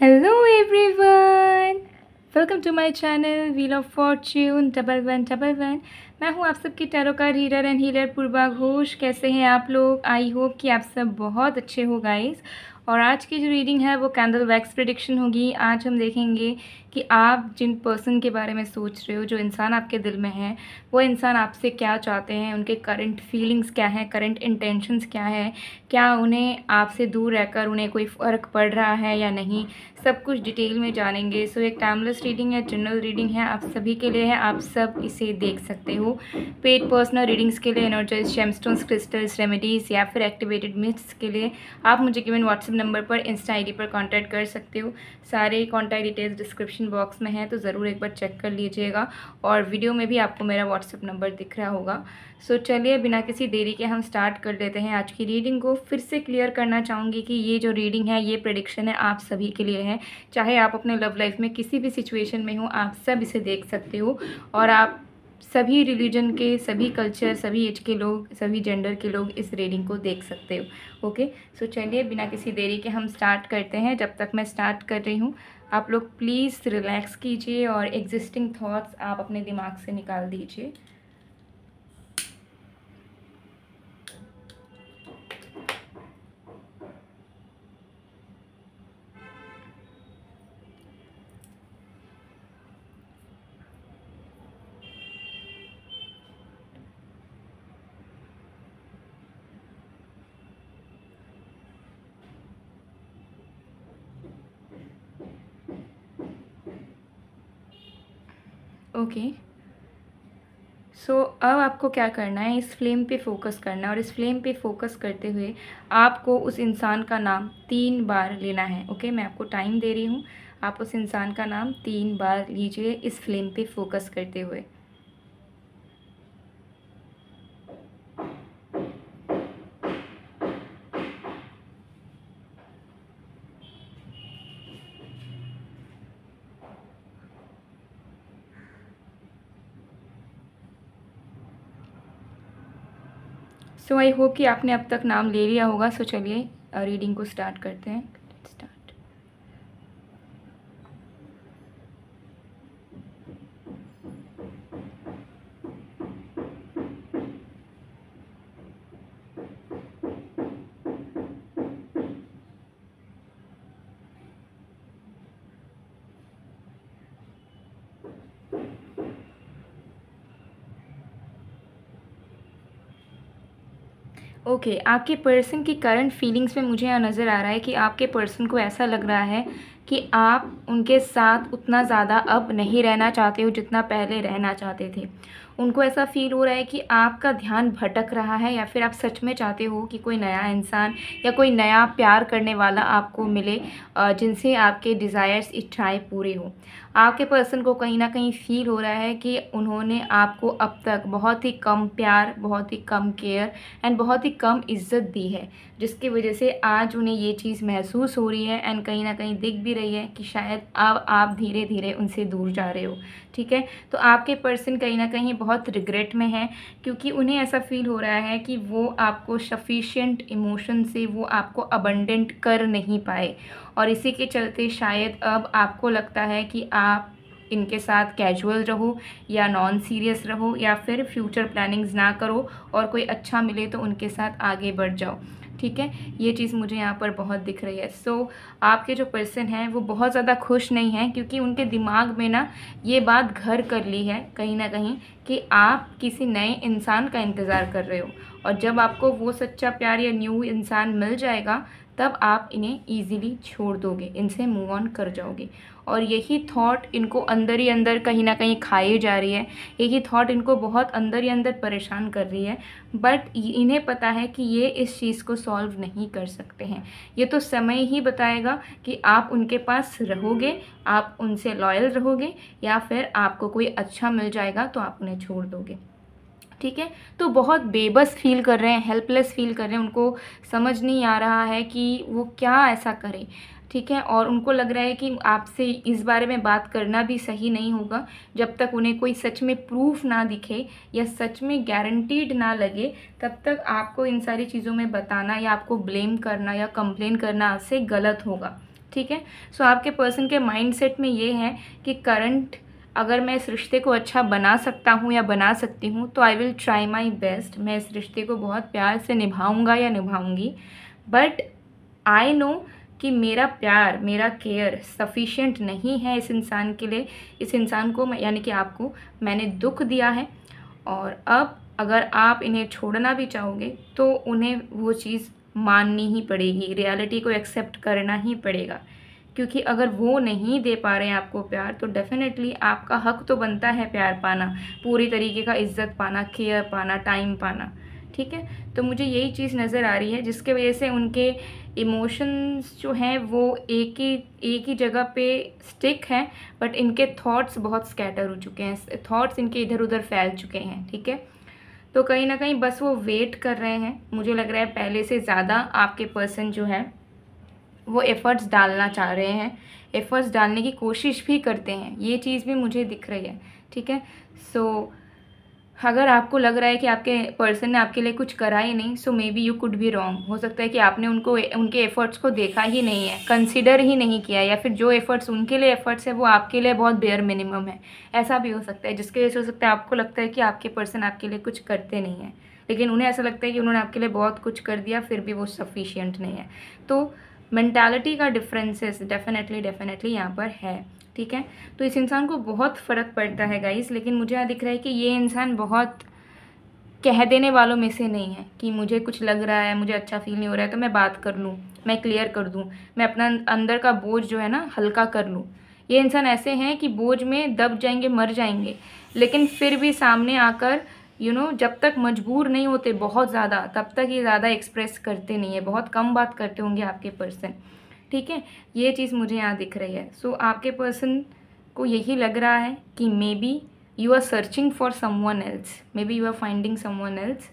Hello everyone welcome to my channel wheel of fortune double one double one मैं हूँ आप सबकी tarot card reader and healer Purva Ghosh कैसे हैं आप लोग आई होप कि आप सब बहुत अच्छे हो गाइस और आज की जो रीडिंग है वो कैंडल वैक्स प्रिडिक्शन होगी आज हम देखेंगे कि आप जिन पर्सन के बारे में सोच रहे हो जो इंसान आपके दिल में है वो इंसान आपसे क्या चाहते हैं उनके करंट फीलिंग्स क्या हैं करंट इंटेंशंस क्या है क्या उन्हें आपसे दूर रहकर उन्हें कोई फ़र्क पड़ रहा है या नहीं सब कुछ डिटेल में जानेंगे सो एक टाइमलेस रीडिंग है जनरल रीडिंग है आप सभी के लिए है आप सब इसे देख सकते हो पेड पर्सनल रीडिंग्स के लिए एनर्जाइज शेमस्टोन्स क्रिस्टल्स रेमेडीज़ या फिर एक्टिवेटेड मिथ्स के लिए आप मुझे गिवन व्हाट्सअप नंबर पर इंस्टा आई पर कॉन्टैक्ट कर सकते हो सारे contact details description description box में है तो ज़रूर एक बार चेक कर लीजिएगा और वीडियो में भी आपको मेरा व्हाट्सअप नंबर दिख रहा होगा सो so, चलिए बिना किसी देरी के हम स्टार्ट कर लेते हैं आज की रीडिंग को फिर से क्लियर करना चाहूँगी कि ये जो रीडिंग है ये प्रडिक्शन है आप सभी के लिए है चाहे आप अपने लव लाइफ में किसी भी सिचुएशन में हो आप सब इसे देख सकते हो और आप सभी रिलीजन के सभी कल्चर सभी एज के लोग सभी जेंडर के लोग इस रीडिंग को देख सकते हो ओके सो so, चलिए बिना किसी देरी के हम स्टार्ट करते हैं जब तक मैं स्टार्ट कर रही हूँ आप लोग प्लीज़ रिलैक्स कीजिए और एग्जिस्टिंग थॉट्स आप अपने दिमाग से निकाल दीजिए ओके सो अब आपको क्या करना है इस फ्लेम पे फोकस करना है और इस फ्लेम पे फोकस करते हुए आपको उस इंसान का नाम तीन बार लेना है ओके okay? मैं आपको टाइम दे रही हूँ आप उस इंसान का नाम तीन बार लीजिए इस फ्लेम पे फोकस करते हुए सो आई होप कि आपने अब तक नाम ले लिया होगा सो चलिए रीडिंग uh, को स्टार्ट करते हैं ओके आपके पर्सन की करंट फीलिंग्स में मुझे यहाँ नज़र आ रहा है कि आपके पर्सन को ऐसा लग रहा है कि आप उनके साथ उतना ज़्यादा अब नहीं रहना चाहते हो जितना पहले रहना चाहते थे उनको ऐसा फील हो रहा है कि आपका ध्यान भटक रहा है या फिर आप सच में चाहते हो कि कोई नया इंसान या कोई नया प्यार करने वाला आपको मिले जिनसे आपके डिज़ायर्स इच्छाएं पूरे हों आपके पर्सन को कहीं ना कहीं फील हो रहा है कि उन्होंने आपको अब तक बहुत ही कम प्यार बहुत ही कम केयर एंड बहुत ही कम इज्जत दी है जिसकी वजह से आज उन्हें ये चीज़ महसूस हो रही है एंड कहीं ना कहीं दिख भी रही है कि शायद अब आप धीरे धीरे उनसे दूर जा रहे हो ठीक है तो आपके पर्सन कहीं ना कहीं बहुत रिग्रेट में है क्योंकि उन्हें ऐसा फील हो रहा है कि वो आपको सफिशियंट इमोशन से वो आपको अबंडेंट कर नहीं पाए और इसी के चलते शायद अब आपको लगता है कि आप इनके साथ कैजुअल रहो या नॉन सीरियस रहो या फिर फ्यूचर प्लानिंग्स ना करो और कोई अच्छा मिले तो उनके साथ आगे बढ़ जाओ ठीक है ये चीज़ मुझे यहाँ पर बहुत दिख रही है सो so, आपके जो पर्सन हैं वो बहुत ज़्यादा खुश नहीं हैं क्योंकि उनके दिमाग में ना ये बात घर कर ली है कहीं ना कहीं कि आप किसी नए इंसान का इंतज़ार कर रहे हो और जब आपको वो सच्चा प्यार या न्यू इंसान मिल जाएगा तब आप इन्हें ईजिली छोड़ दोगे इनसे मूव ऑन कर जाओगे और यही थॉट इनको अंदर ही अंदर कहीं ना कहीं खाई जा रही है यही थॉट इनको बहुत अंदर ही अंदर परेशान कर रही है बट इन्हें पता है कि ये इस चीज़ को सॉल्व नहीं कर सकते हैं ये तो समय ही बताएगा कि आप उनके पास रहोगे आप उनसे लॉयल रहोगे या फिर आपको कोई अच्छा मिल जाएगा तो आप उन्हें छोड़ दोगे ठीक है तो बहुत बेबस फील कर रहे हैं हेल्पलेस फील कर रहे हैं उनको समझ नहीं आ रहा है कि वो क्या ऐसा करें ठीक है और उनको लग रहा है कि आपसे इस बारे में बात करना भी सही नहीं होगा जब तक उन्हें कोई सच में प्रूफ ना दिखे या सच में गारंटीड ना लगे तब तक आपको इन सारी चीज़ों में बताना या आपको ब्लेम करना या कंप्लेन करना आपसे गलत होगा ठीक है सो आपके पर्सन के माइंडसेट में ये है कि करंट अगर मैं इस रिश्ते को अच्छा बना सकता हूँ या बना सकती हूँ तो I will try my best मैं इस रिश्ते को बहुत प्यार से निभाऊँगा या निभाऊँगी बट आई नो कि मेरा प्यार मेरा केयर सफिशेंट नहीं है इस इंसान के लिए इस इंसान को यानी कि आपको मैंने दुख दिया है और अब अगर आप इन्हें छोड़ना भी चाहोगे तो उन्हें वो चीज़ माननी ही पड़ेगी रियलिटी को एक्सेप्ट करना ही पड़ेगा क्योंकि अगर वो नहीं दे पा रहे हैं आपको प्यार तो डेफ़िनेटली आपका हक तो बनता है प्यार पाना पूरी तरीके का इज़्ज़त पाना केयर पाना टाइम पाना ठीक है तो मुझे यही चीज़ नज़र आ रही है जिसके वजह से उनके इमोशंस जो हैं वो एक ही एक ही जगह पे स्टिक हैं बट इनके थॉट्स बहुत स्कैटर हो चुके हैं थॉट्स इनके इधर उधर फैल चुके हैं ठीक है तो कहीं ना कहीं बस वो वेट कर रहे हैं मुझे लग रहा है पहले से ज़्यादा आपके पर्सन जो है वो एफ़र्ट्स डालना चाह रहे हैं एफ़र्ट्स डालने की कोशिश भी करते हैं ये चीज़ भी मुझे दिख रही है ठीक है सो so, अगर आपको लग रहा है कि आपके पर्सन ने आपके लिए कुछ करा ही नहीं so maybe you could भी रॉन्ग हो सकता है कि आपने उनको उनके एफ़र्ट्स को देखा ही नहीं है कंसिडर ही नहीं किया या फिर जो एफ़र्ट्स उनके लिए एफ़र्ट्स है वो आपके लिए बहुत बेयर मिनिमम है ऐसा भी हो सकता है जिसके वजह से हो सकता है आपको लगता है कि आपके पर्सन आपके लिए कुछ करते नहीं हैं लेकिन उन्हें ऐसा लगता है कि उन्होंने आपके लिए बहुत कुछ कर दिया फिर भी वो सफिशियंट नहीं है तो मैंटालिटी का डिफरेंसेस डेफिनेटली डेफिनेटली यहाँ पर है ठीक है तो इस इंसान को बहुत फ़र्क पड़ता है गाइस लेकिन मुझे यहाँ दिख रहा है कि ये इंसान बहुत कह देने वालों में से नहीं है कि मुझे कुछ लग रहा है मुझे अच्छा फील नहीं हो रहा है तो मैं बात कर लूँ मैं क्लियर कर दूँ मैं अपना अंदर का बोझ जो है ना हल्का कर लूँ ये इंसान ऐसे हैं कि बोझ में दब जाएंगे मर जाएंगे लेकिन फिर भी सामने आकर यू नो जब तक मजबूर नहीं होते बहुत ज़्यादा तब तक ये ज़्यादा एक्सप्रेस करते नहीं है बहुत कम बात करते होंगे आपके पर्सन ठीक है ये चीज़ मुझे यहाँ दिख रही है सो so, आपके पर्सन को यही लग रहा है कि maybe you are searching for someone else maybe you are finding someone else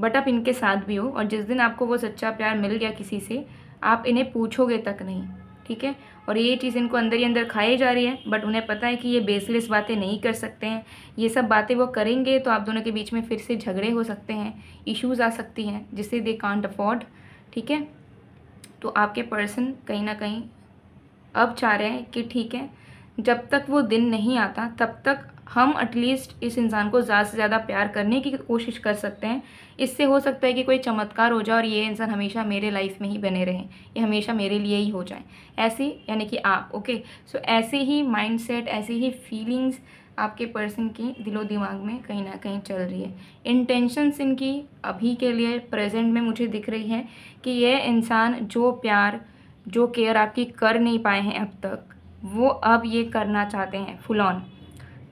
but आप इनके साथ भी हो और जिस दिन आपको वो सच्चा प्यार मिल गया किसी से आप इन्हें पूछोगे तक नहीं ठीक है और ये चीज़ इनको अंदर ही अंदर खाई जा रही है बट उन्हें पता है कि ये बेसलेस बातें नहीं कर सकते हैं ये सब बातें वो करेंगे तो आप दोनों के बीच में फिर से झगड़े हो सकते हैं इश्यूज़ आ सकती हैं जिससे दे कांट अफोर्ड ठीक है तो आपके पर्सन कहीं ना कहीं अब चाह रहे हैं कि ठीक है जब तक वो दिन नहीं आता तब तक हम एटलीस्ट इस इंसान को ज़्यादा से ज़्यादा प्यार करने की कोशिश कर सकते हैं इससे हो सकता है कि कोई चमत्कार हो जाए और ये इंसान हमेशा मेरे लाइफ में ही बने रहें ये हमेशा मेरे लिए ही हो जाए ऐसे यानी कि आप ओके सो ऐसे ही माइंडसेट ऐसी ही फीलिंग्स आपके पर्सन की दिलो दिमाग में कहीं ना कहीं चल रही है इंटेंशंस इनकी अभी के लिए प्रेजेंट में मुझे दिख रही है कि ये इंसान जो प्यार जो केयर आपकी कर नहीं पाए हैं अब तक वो अब ये करना चाहते हैं फुल ऑन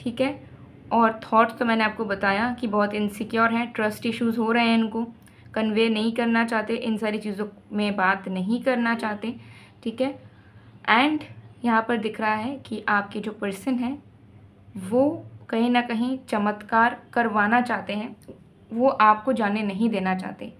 ठीक है और थॉट्स तो मैंने आपको बताया कि बहुत इनसिक्योर हैं ट्रस्ट इश्यूज़ हो रहे हैं इनको कन्वे नहीं करना चाहते इन सारी चीज़ों में बात नहीं करना चाहते ठीक है एंड यहाँ पर दिख रहा है कि आपके जो पर्सन हैं वो कहीं ना कहीं चमत्कार करवाना चाहते हैं वो आपको जाने नहीं देना चाहते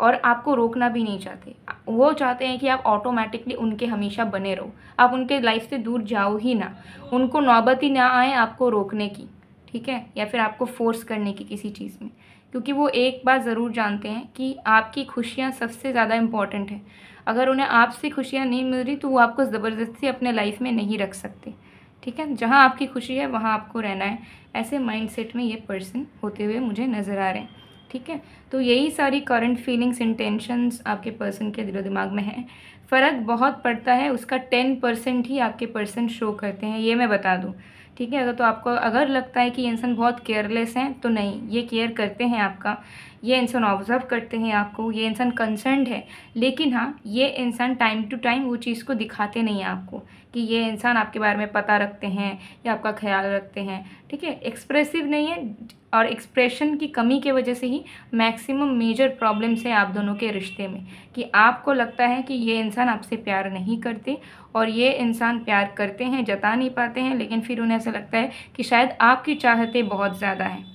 और आपको रोकना भी नहीं चाहते वो चाहते हैं कि आप ऑटोमेटिकली उनके हमेशा बने रहो आप उनके लाइफ से दूर जाओ ही ना उनको नौबत ही ना आए आपको रोकने की ठीक है या फिर आपको फोर्स करने की किसी चीज़ में क्योंकि वो एक बात ज़रूर जानते हैं कि आपकी खुशियाँ सबसे ज़्यादा इम्पॉर्टेंट हैं अगर उन्हें आपसे खुशियाँ नहीं मिल रही तो वो आपको ज़बरदस्ती अपने लाइफ में नहीं रख सकते ठीक है जहाँ आपकी खुशी है वहाँ आपको रहना है ऐसे माइंडसेट में ये पर्सन होते हुए मुझे नज़र आ रहे हैं ठीक है तो यही सारी करंट फीलिंग्स इंटेंशंस आपके पर्सन के दिलो दिमाग में है फ़र्क बहुत पड़ता है उसका टेन परसेंट ही आपके पर्सन शो करते हैं ये मैं बता दूँ ठीक है अगर तो आपको अगर लगता है कि ये इंसान बहुत केयरलेस हैं तो नहीं ये केयर करते हैं आपका ये इंसान ऑब्जर्व करते हैं आपको ये इंसान कंसर्नड है लेकिन हाँ ये इंसान टाइम टू टाइम वो चीज़ को दिखाते नहीं हैं आपको कि ये इंसान आपके बारे में पता रखते हैं या आपका ख्याल रखते हैं ठीक है एक्सप्रेसिव नहीं है और एक्सप्रेशन की कमी के वजह से ही मैक्सिमम मेजर प्रॉब्लम्स हैं आप दोनों के रिश्ते में कि आपको लगता है कि ये इंसान आपसे प्यार नहीं करते और ये इंसान प्यार करते हैं जता नहीं पाते हैं लेकिन फिर उन्हें ऐसा लगता है कि शायद आपकी चाहते बहुत ज़्यादा हैं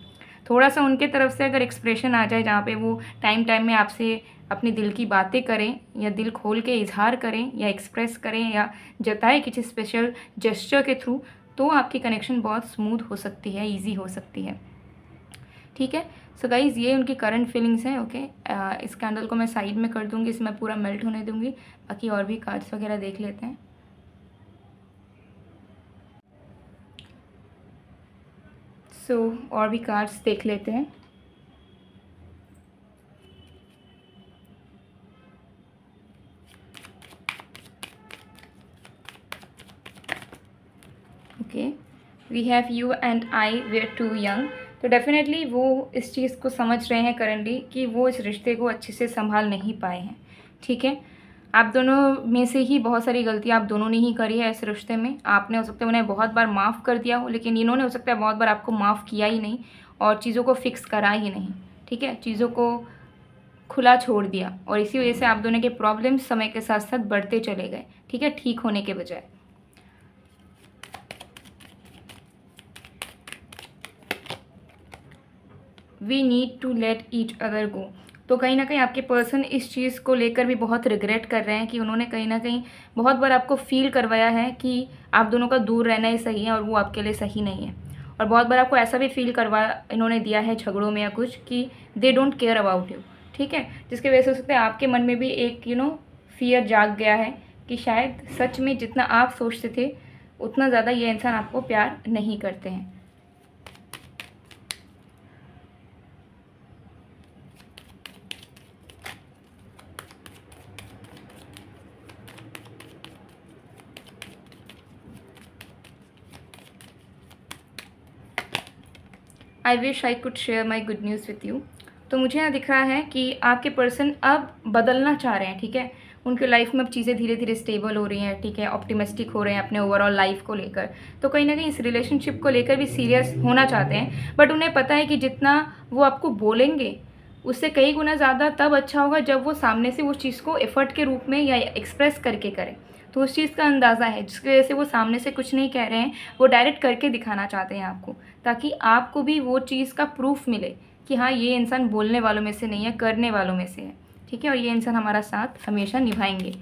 थोड़ा सा उनके तरफ से अगर एक्सप्रेशन आ जाए जहाँ पे वो टाइम टाइम में आपसे अपने दिल की बातें करें या दिल खोल के इजहार करें या एक्सप्रेस करें या जताएं किसी स्पेशल जेस्चर के थ्रू तो आपकी कनेक्शन बहुत स्मूथ हो सकती है ईजी हो सकती है ठीक है सो so गाइज़ ये उनकी करंट फीलिंग्स हैं ओके इस कैंडल को मैं साइड में कर दूंगी इसमें पूरा मेल्ट होने दूंगी बाकी और भी कार्ड्स वगैरह देख लेते हैं सो so, और भी कार्ड्स देख लेते हैं we have you and I we are too young तो डेफिनेटली वो इस चीज़ को समझ रहे हैं करंटली कि वो इस रिश्ते को अच्छे से संभाल नहीं पाए हैं ठीक है आप दोनों में से ही बहुत सारी गलतियाँ आप दोनों ने ही करी है इस रिश्ते में आपने हो सकता है उन्हें बहुत बार माफ़ कर दिया हो लेकिन इन्होंने हो सकता है बहुत बार आपको माफ़ किया ही नहीं और चीज़ों को फिक्स करा ही नहीं ठीक है चीज़ों को खुला छोड़ दिया और इसी वजह से आप दोनों के प्रॉब्लम्स समय के साथ साथ बढ़ते चले गए ठीक है ठीक होने के बजाय we need to let each other go तो कहीं ना कहीं आपके पर्सन इस चीज़ को लेकर भी बहुत रिग्रेट कर रहे हैं कि उन्होंने कहीं ना कहीं बहुत बार आपको फील करवाया है कि आप दोनों का दूर रहना ही सही है और वो आपके लिए सही नहीं है और बहुत बार आपको ऐसा भी फील करवा इन्होंने दिया है झगड़ों में या कुछ कि they don't care about you ठीक है जिसके वजह से हो सकते हैं आपके मन में भी एक यू नो फियर जाग गया है कि शायद सच में जितना आप सोचते थे उतना ज़्यादा ये इंसान आपको प्यार नहीं करते हैं I wish I could share my good news with you तो मुझे यहाँ दिख रहा है कि आपके पर्सन अब बदलना चाह रहे हैं ठीक है उनके लाइफ में अब चीज़ें धीरे धीरे स्टेबल हो रही हैं ठीक है ऑप्टिमिस्टिक हो रहे हैं अपने ओवरऑल लाइफ को लेकर तो कहीं ना कहीं इस रिलेशनशिप को लेकर भी सीरियस होना चाहते हैं बट उन्हें पता है कि जितना वो आपको बोलेंगे उससे कई गुना ज़्यादा तब अच्छा होगा जब वो सामने से उस चीज़ को एफर्ट के रूप में या एक्सप्रेस करके करें तो उस चीज़ का अंदाज़ा है जिसकी वजह से वो सामने से कुछ नहीं कह रहे हैं वो डायरेक्ट करके दिखाना चाहते हैं आपको ताकि आपको भी वो चीज़ का प्रूफ मिले कि हाँ ये इंसान बोलने वालों में से नहीं है करने वालों में से है ठीक है और ये इंसान हमारा साथ हमेशा निभाएंगे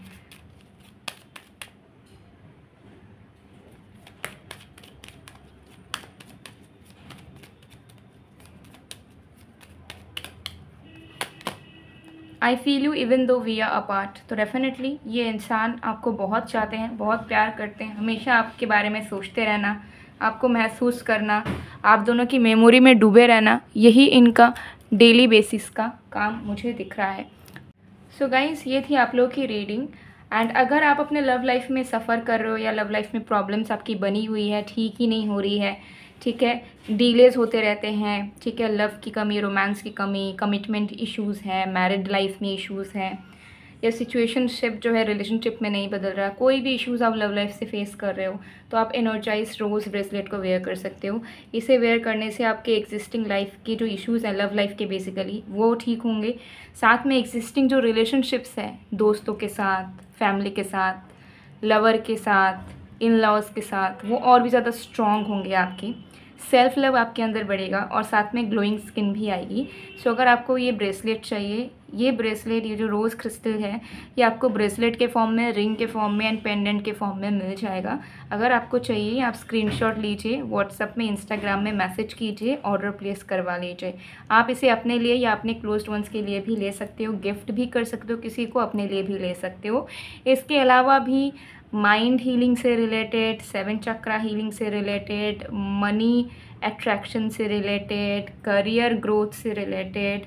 I feel you even though we are apart तो डेफिनेटली ये इंसान आपको बहुत चाहते हैं बहुत प्यार करते हैं हमेशा आपके बारे में सोचते रहना आपको महसूस करना आप दोनों की मेमोरी में डूबे रहना यही इनका डेली बेसिस का काम मुझे दिख रहा है सो so गाइज ये थी आप लोगों की रीडिंग एंड अगर आप अपने लव लाइफ में सफ़र कर रहे हो या लव लाइफ में प्रॉब्लम्स आपकी बनी हुई है ठीक ही नहीं हो रही है ठीक है डीलेज होते रहते हैं ठीक है लव की कमी रोमांस की कमी कमिटमेंट इश्यूज़ हैं मैरिड लाइफ में इश्यूज़ हैं या सिचुएशनशिप जो है रिलेशनशिप में नहीं बदल रहा कोई भी इश्यूज़ आप लव लाइफ से फेस कर रहे हो तो आप एनर्जाइज रोज़ ब्रेसलेट को वेयर कर सकते हो इसे वेयर करने से आपके एग्जिस्टिंग लाइफ के जो इश्यूज़ हैं लव लाइफ के बेसिकली वो ठीक होंगे साथ में एग्जिस्टिंग जो रिलेशनशिप्स हैं दोस्तों के साथ फैमिली के साथ लवर के साथ इन लॉज के साथ वो और भी ज़्यादा स्ट्रॉन्ग होंगे आपकी सेल्फ लव आपके अंदर बढ़ेगा और साथ में ग्लोइंग स्किन भी आएगी सो so, अगर आपको ये ब्रेसलेट चाहिए ये ब्रेसलेट ये जो रोज़ क्रिस्टल है ये आपको ब्रेसलेट के फॉर्म में रिंग के फॉर्म में एंड पेंडेंट के फॉर्म में मिल जाएगा अगर आपको चाहिए आप स्क्रीनशॉट लीजिए व्हाट्सअप में इंस्टाग्राम में मैसेज कीजिए ऑर्डर प्लेस करवा लीजिए आप इसे अपने लिए या अपने क्लोज वंस के लिए भी ले सकते हो गिफ्ट भी कर सकते हो किसी को अपने लिए भी ले सकते हो इसके अलावा भी माइंड हीलिंग से रिलेटेड सेवन चक्रा हीलिंग से रिलेटेड मनी अट्रैक्शन से रिलेटेड करियर ग्रोथ से रिलेटेड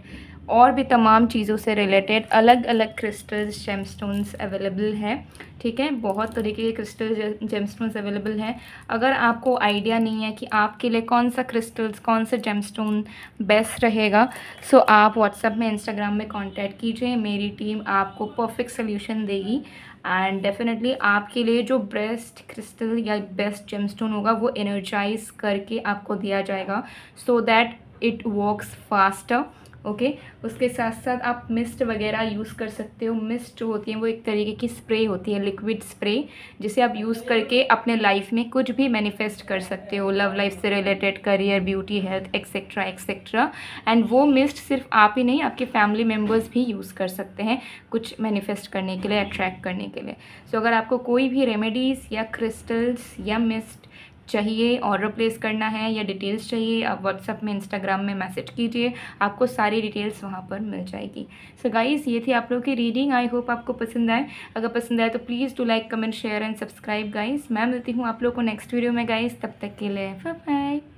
और भी तमाम चीज़ों से रिलेटेड अलग अलग क्रिस्टल्स जेमस्टोन्स अवेलेबल हैं ठीक है बहुत तरीके के क्रिस्टल जेमस्टोन्स अवेलेबल हैं अगर आपको आइडिया नहीं है कि आपके लिए कौन सा क्रिस्टल्स कौन सा जेमस्टोन बेस्ट रहेगा सो आप व्हाट्सएप में इंस्टाग्राम में कांटेक्ट कीजिए मेरी टीम आपको परफेक्ट सोल्यूशन देगी एंड डेफिनेटली आपके लिए जो बेस्ट क्रिस्टल या बेस्ट जेम होगा वो एनर्जाइज करके आपको दिया जाएगा so that it works faster okay उसके साथ साथ आप मिस्ट वगैरह यूज़ कर सकते हो मिस्ट जो होती है वो एक तरीके की स्प्रे होती है लिक्विड स्प्रे जिसे आप यूज़ करके अपने लाइफ में कुछ भी मैनिफेस्ट कर सकते हो लव लाइफ से related career beauty health etcetera etcetera and वो मिस्ट सिर्फ आप ही नहीं आपके फैमिली मेम्बर्स भी यूज़ कर सकते हैं कुछ मैनिफेस्ट करने के लिए अट्रैक्ट करने के लिए सो so, अगर आपको कोई भी रेमेडीज़ या क्रिस्टल्स या मिस्ट चाहिए ऑर्डर प्लेस करना है या डिटेल्स चाहिए आप व्हाट्सअप में इंस्टाग्राम में मैसेज कीजिए आपको सारी डिटेल्स वहाँ पर मिल जाएगी सो so गाइस ये थी आप लोग की रीडिंग आई होप आपको पसंद आए अगर पसंद आए तो please do like comment share and subscribe guys मैं मिलती हूँ आप लोग को नेक्स्ट वीडियो में गाइस तब तक के लिए बाय